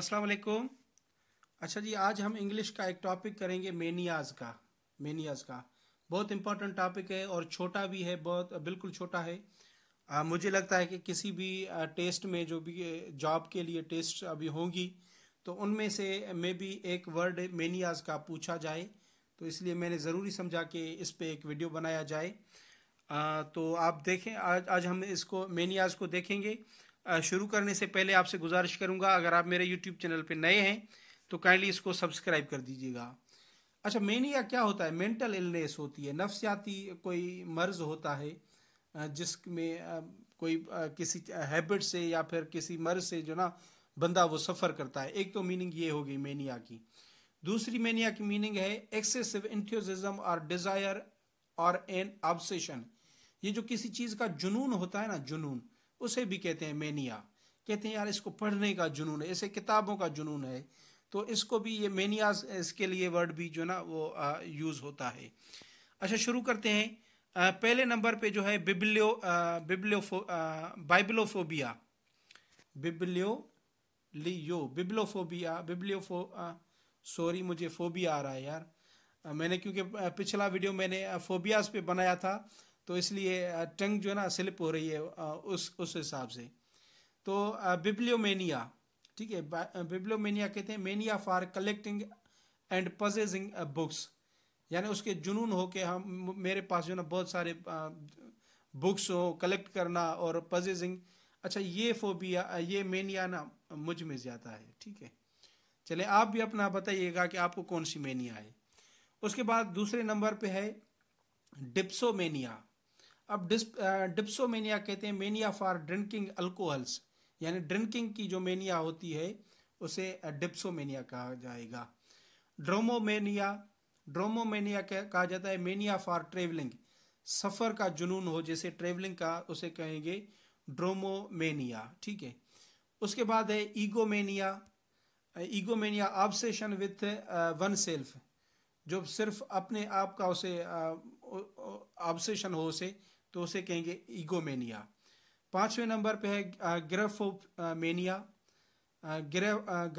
अस्सलाम वालेकुम अच्छा जी आज हम इंग्लिश का एक टॉपिक करेंगे मेनियाज का मेनियाज का बहुत इंपॉर्टेंट टॉपिक है और छोटा भी है बहुत बिल्कुल छोटा है आ, मुझे लगता है कि किसी भी टेस्ट में जो भी जॉब के लिए टेस्ट अभी होंगी तो उनमें से मे भी एक वर्ड मेनियाज का पूछा जाए तो इसलिए मैंने ज़रूरी समझा कि इस पर एक वीडियो बनाया जाए आ, तो आप देखें आज आज हम इसको मेनियाज को देखेंगे शुरू करने से पहले आपसे गुजारिश करूंगा अगर आप मेरे यूट्यूब चैनल पे नए हैं तो काइंडली इसको सब्सक्राइब कर दीजिएगा अच्छा मेनिया क्या होता है मेंटल इलनेस होती है नफ्सियाती कोई मर्ज होता है जिसमें कोई किसी हैबिट से या फिर किसी मर्ज से जो ना बंदा वो सफ़र करता है एक तो मीनिंग ये होगी मेनिया की दूसरी मेनिया की मीनिंग है एक्सेसिव इंथ्योजिज्म और डिज़ायर और एन ऑब्सेशन ये जो किसी चीज़ का जुनून होता है ना जुनून उसे भी कहते हैं मेनिया कहते हैं यार इसको पढ़ने का जुनून है ऐसे किताबों का जुनून है तो इसको भी ये मेनिया इसके लिए वर्ड भी जो ना वो यूज़ होता है अच्छा शुरू करते हैं आ, पहले नंबर पे जो है बिब्लियो बिबलियो बाइबलोफोबिया बिब्लियो लियो बिबलोफोबिया बिब्लियोफो सॉरी मुझे फोबिया आ रहा है यार मैंने क्योंकि पिछला वीडियो मैंने फोबियाज पे बनाया था तो इसलिए टंग जो है ना स्लिप हो रही है उस उस हिसाब से तो बिब्लियोमेनिया ठीक है बिब्लियोमेनिया कहते हैं mania for collecting and possessing books यानी उसके जुनून हो के हम मेरे पास जो ना बहुत सारे बुक्स हो कलेक्ट करना और पजेजिंग अच्छा ये फोबिया ये मेनिया ना मुझ में ज़्यादा है ठीक है चले आप भी अपना बताइएगा कि आपको कौन सी मेनिया है उसके बाद दूसरे नंबर पे है डिप्सोमेनिया अब डिस डिप्सोमेनिया कहते हैं मेनिया फॉर ड्रिंकिंग अल्कोहल्स यानी ड्रिंकिंग की जो मेनिया होती है उसे डिप्सोमेनिया कहा जाएगा ड्रोमोमेनिया ड्रोमोमेनिया कहा जाता है मेनिया फॉर ट्रेवलिंग सफ़र का जुनून हो जैसे ट्रेवलिंग का उसे कहेंगे ड्रोमोमेनिया ठीक है उसके बाद है egomania egomania obsession with oneself जो सिर्फ अपने आप का उसे ऑब्सेशन हो उसे तो उसे कहेंगे ईगोमेनिया पांचवें नंबर पे है graphomania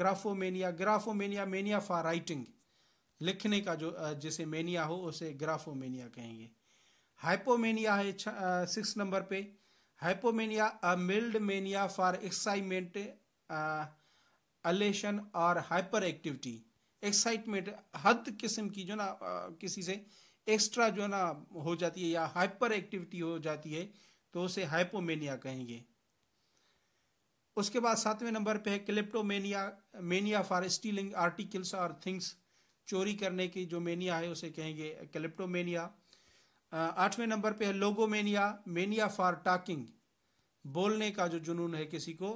graphomania graphomania mania for writing लिखने का जो जिसे मेनिया हो उसे ग्राफोमेनिया कहेंगे हाइपोमेनिया है सिक्स नंबर पे hypomania a mild mania for excitement elation और हाइपर एक्टिविटी एक्साइटमेंट हद किस्म की जो ना किसी से एक्स्ट्रा जो है ना हो जाती है या हाइपर एक्टिविटी हो जाती है तो उसे हाइपोमेनिया कहेंगे उसके बाद सातवें नंबर पे है kleptomania mania for stealing articles और थिंग्स चोरी करने की जो मेनिया है उसे कहेंगे क्लिप्टोमेनिया आठवें नंबर पे है लोगोमेनिया मेनिया फॉर टॉकिंग बोलने का जो जुनून है किसी को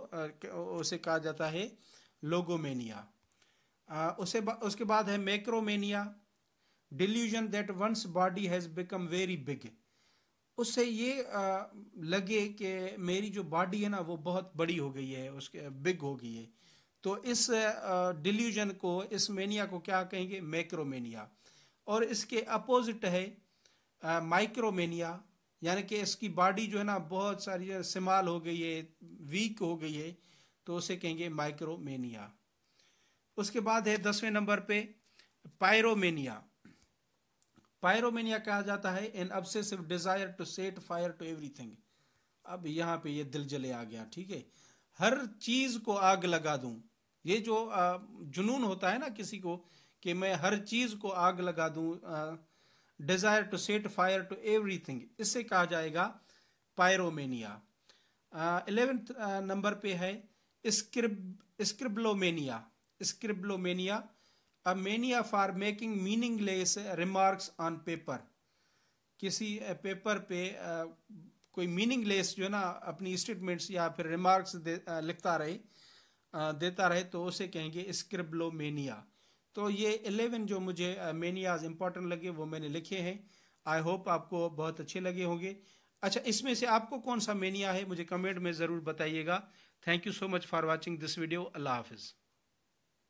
उसे कहा जाता है लोगोमेनिया उसे उसके बाद है macromania delusion that one's body has become very big उससे ये लगे कि मेरी जो बॉडी है ना वो बहुत बड़ी हो गई है उसके बिग हो गई है तो इस डिल्यूजन को इस मेनिया को क्या कहेंगे मैक्रोमेनिया और इसके अपोजिट है माइक्रोमेनिया यानी कि इसकी बॉडी जो है ना बहुत सारी इस्तेमाल हो गई है वीक हो गई है तो उसे कहेंगे माइक्रोमेनिया उसके बाद है दसवें नंबर पे पायरोमेनिया पायरोमेनिया कहा जाता है an obsessive desire to set fire to everything अब यहाँ पे ये दिल जले आ गया ठीक है हर चीज को आग लगा दूं ये जो जुनून होता है ना किसी को कि मैं हर चीज को आग लगा दूं desire to set fire to everything इससे कहा जाएगा पायरोमेनिया इलेवेंथ नंबर पे है स्क्रिब scribblomania scribblomania A mania for making meaningless remarks on paper. किसी पेपर पे कोई मीनिंगलेस जो है ना अपनी स्टेटमेंट्स या फिर रिमार्क्स दे, लिखता रहे देता रहे तो उसे कहेंगे मेनिया तो ये एलेवन जो मुझे मेनियाज इम्पॉर्टेंट लगे वो मैंने लिखे हैं आई होप आपको बहुत अच्छे लगे होंगे अच्छा इसमें से आपको कौन सा मेनिया है मुझे कमेंट में ज़रूर बताइएगा thank you so much for watching this video अल्लाह हाफिज़